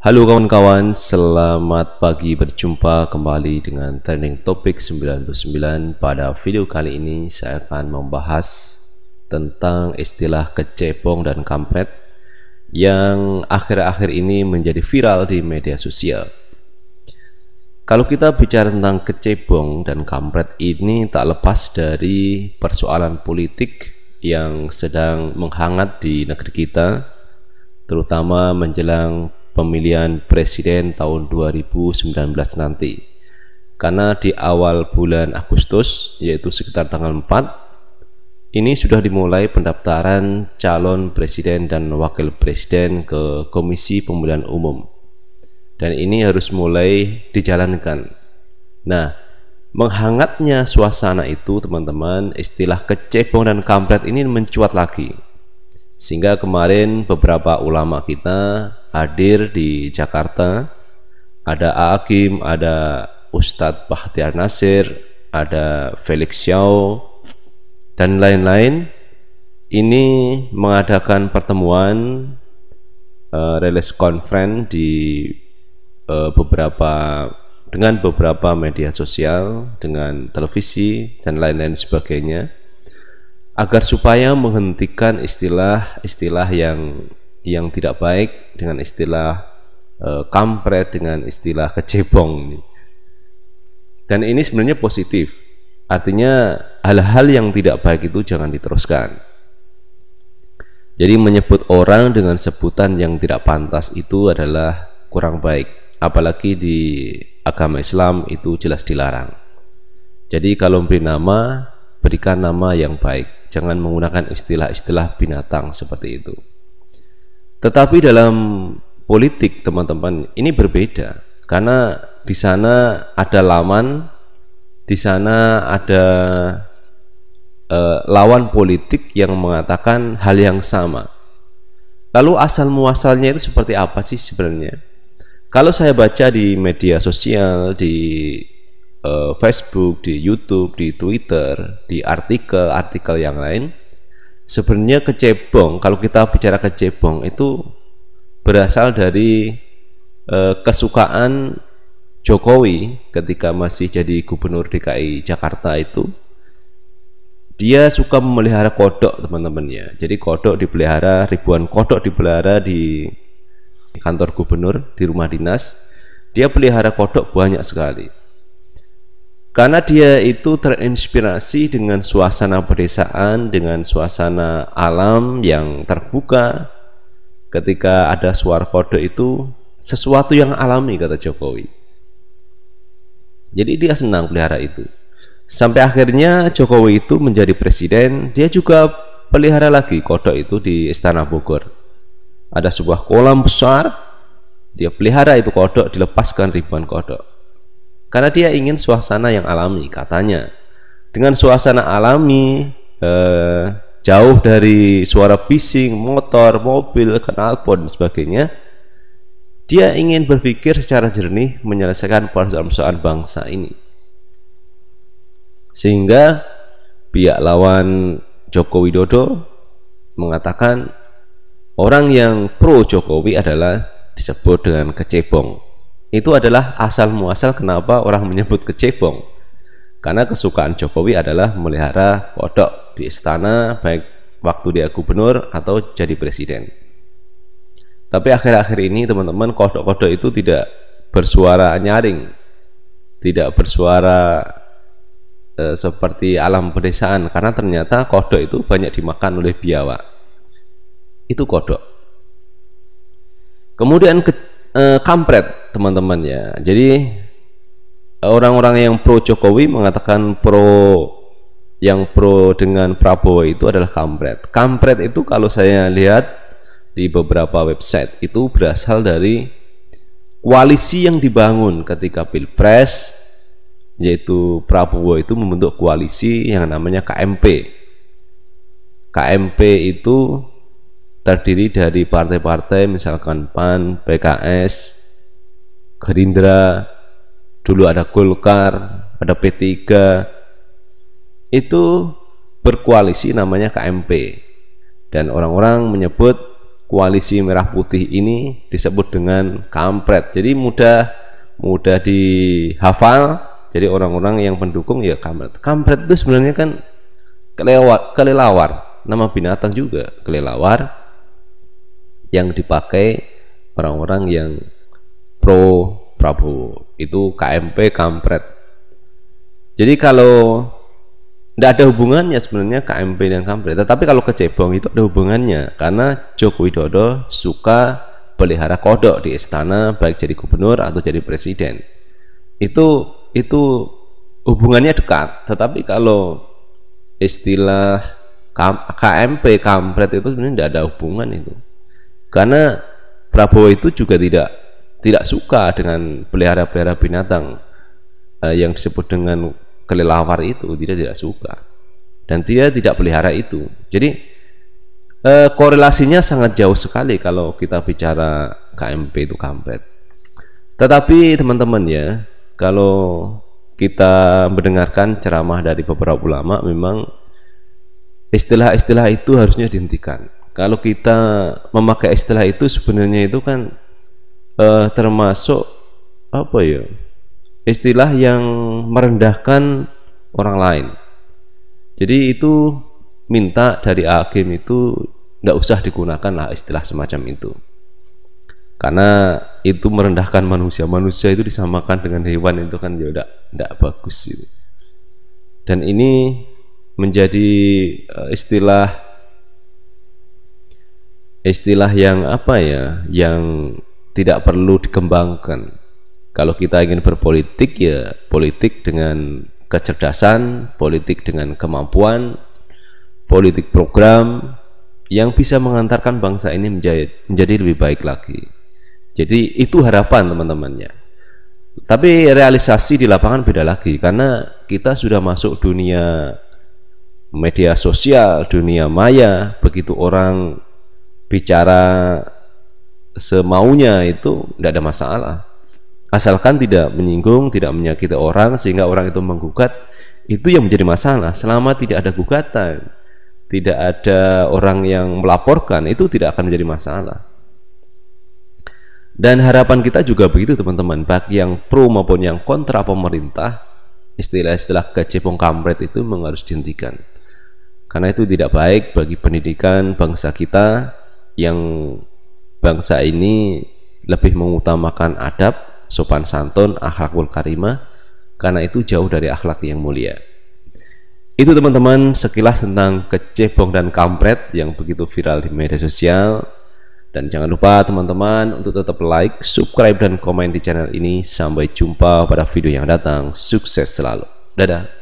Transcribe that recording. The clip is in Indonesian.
Halo kawan-kawan, selamat pagi berjumpa kembali dengan Trending Topik 99 Pada video kali ini saya akan membahas tentang istilah kecepong dan kampret Yang akhir-akhir ini menjadi viral di media sosial Kalau kita bicara tentang kecepong dan kampret ini tak lepas dari persoalan politik yang sedang menghangat di negeri kita terutama menjelang pemilihan presiden tahun 2019 nanti. Karena di awal bulan Agustus, yaitu sekitar tanggal 4, ini sudah dimulai pendaftaran calon presiden dan wakil presiden ke Komisi Pemilihan Umum. Dan ini harus mulai dijalankan. Nah, menghangatnya suasana itu, teman-teman, istilah kecebong dan kampret ini mencuat lagi. Sehingga kemarin beberapa ulama kita hadir di Jakarta. Ada Akim, ada Ustadz Bahtiar Nasir, ada Felix Xiao, dan lain-lain. Ini mengadakan pertemuan uh, eh, rilis conference di uh, beberapa dengan beberapa media sosial, dengan televisi dan lain-lain sebagainya agar supaya menghentikan istilah-istilah yang yang tidak baik dengan istilah e, kampret dengan istilah kecebong Dan ini sebenarnya positif. Artinya hal-hal yang tidak baik itu jangan diteruskan. Jadi menyebut orang dengan sebutan yang tidak pantas itu adalah kurang baik. Apalagi di agama Islam itu jelas dilarang. Jadi kalau memberi nama, berikan nama yang baik. Jangan menggunakan istilah-istilah binatang seperti itu. Tetapi dalam politik teman-teman ini berbeda karena di sana ada laman, di sana ada eh, lawan politik yang mengatakan hal yang sama. Lalu asal muasalnya itu seperti apa sih sebenarnya? Kalau saya baca di media sosial, di eh, Facebook, di YouTube, di Twitter, di artikel-artikel yang lain, sebenarnya kecebong kalau kita bicara kecebong itu berasal dari e, kesukaan Jokowi ketika masih jadi gubernur DKI Jakarta itu dia suka memelihara kodok teman temannya jadi kodok dipelihara ribuan kodok dipelihara di kantor gubernur di rumah dinas dia pelihara kodok banyak sekali karena dia itu terinspirasi dengan suasana pedesaan, dengan suasana alam yang terbuka. Ketika ada suara kode itu sesuatu yang alami kata Jokowi. Jadi dia senang pelihara itu. Sampai akhirnya Jokowi itu menjadi presiden, dia juga pelihara lagi kodok itu di Istana Bogor. Ada sebuah kolam besar, dia pelihara itu kodok, dilepaskan ribuan kodok karena dia ingin suasana yang alami katanya. Dengan suasana alami eh, jauh dari suara bising, motor, mobil, knalpot dan sebagainya, dia ingin berpikir secara jernih menyelesaikan persoalan bangsa ini. Sehingga pihak lawan Joko Widodo mengatakan orang yang pro Jokowi adalah disebut dengan kecebong itu adalah asal muasal kenapa orang menyebut kecebong. Karena kesukaan Jokowi adalah melihara kodok di istana baik waktu dia gubernur atau jadi presiden. Tapi akhir-akhir ini teman-teman kodok-kodok itu tidak bersuara nyaring, tidak bersuara e, seperti alam pedesaan karena ternyata kodok itu banyak dimakan oleh biawak. Itu kodok. Kemudian ke uh, kampret teman-teman ya. Jadi orang-orang yang pro Jokowi mengatakan pro yang pro dengan Prabowo itu adalah kampret. Kampret itu kalau saya lihat di beberapa website itu berasal dari koalisi yang dibangun ketika Pilpres yaitu Prabowo itu membentuk koalisi yang namanya KMP. KMP itu terdiri dari partai-partai misalkan PAN, PKS, Gerindra, dulu ada Golkar, ada P3. Itu berkoalisi namanya KMP. Dan orang-orang menyebut koalisi merah putih ini disebut dengan kampret. Jadi mudah mudah dihafal. Jadi orang-orang yang pendukung ya kampret. Kampret itu sebenarnya kan kelewat kelelawar nama binatang juga kelelawar yang dipakai orang-orang yang pro Prabowo itu KMP kampret jadi kalau tidak ada hubungannya sebenarnya KMP dan kampret tetapi kalau ke itu ada hubungannya karena Joko Widodo suka pelihara kodok di istana baik jadi gubernur atau jadi presiden itu itu hubungannya dekat tetapi kalau istilah KMP kampret itu sebenarnya tidak ada hubungan itu karena Prabowo itu juga tidak tidak suka dengan pelihara-pelihara binatang eh, yang disebut dengan kelelawar itu, dia tidak suka. Dan dia tidak pelihara itu. Jadi eh, korelasinya sangat jauh sekali kalau kita bicara KMP itu kampret. Tetapi teman-teman ya, kalau kita mendengarkan ceramah dari beberapa ulama memang istilah-istilah itu harusnya dihentikan kalau kita memakai istilah itu sebenarnya itu kan eh, termasuk apa ya istilah yang merendahkan orang lain jadi itu minta dari hakim itu tidak usah digunakan lah istilah semacam itu karena itu merendahkan manusia manusia itu disamakan dengan hewan itu kan ya udah tidak bagus itu dan ini menjadi eh, istilah istilah yang apa ya yang tidak perlu dikembangkan kalau kita ingin berpolitik ya politik dengan kecerdasan politik dengan kemampuan politik program yang bisa mengantarkan bangsa ini menjadi, menjadi lebih baik lagi jadi itu harapan teman-temannya tapi realisasi di lapangan beda lagi karena kita sudah masuk dunia media sosial, dunia maya. Begitu orang bicara semaunya itu tidak ada masalah asalkan tidak menyinggung tidak menyakiti orang sehingga orang itu menggugat itu yang menjadi masalah selama tidak ada gugatan tidak ada orang yang melaporkan itu tidak akan menjadi masalah dan harapan kita juga begitu teman-teman baik yang pro maupun yang kontra pemerintah istilah-istilah kecepong kampret itu harus dihentikan karena itu tidak baik bagi pendidikan bangsa kita yang bangsa ini lebih mengutamakan adab, sopan santun, akhlakul karimah karena itu jauh dari akhlak yang mulia. Itu teman-teman sekilas tentang kecebong dan kampret yang begitu viral di media sosial. Dan jangan lupa teman-teman untuk tetap like, subscribe, dan komen di channel ini. Sampai jumpa pada video yang datang. Sukses selalu. Dadah.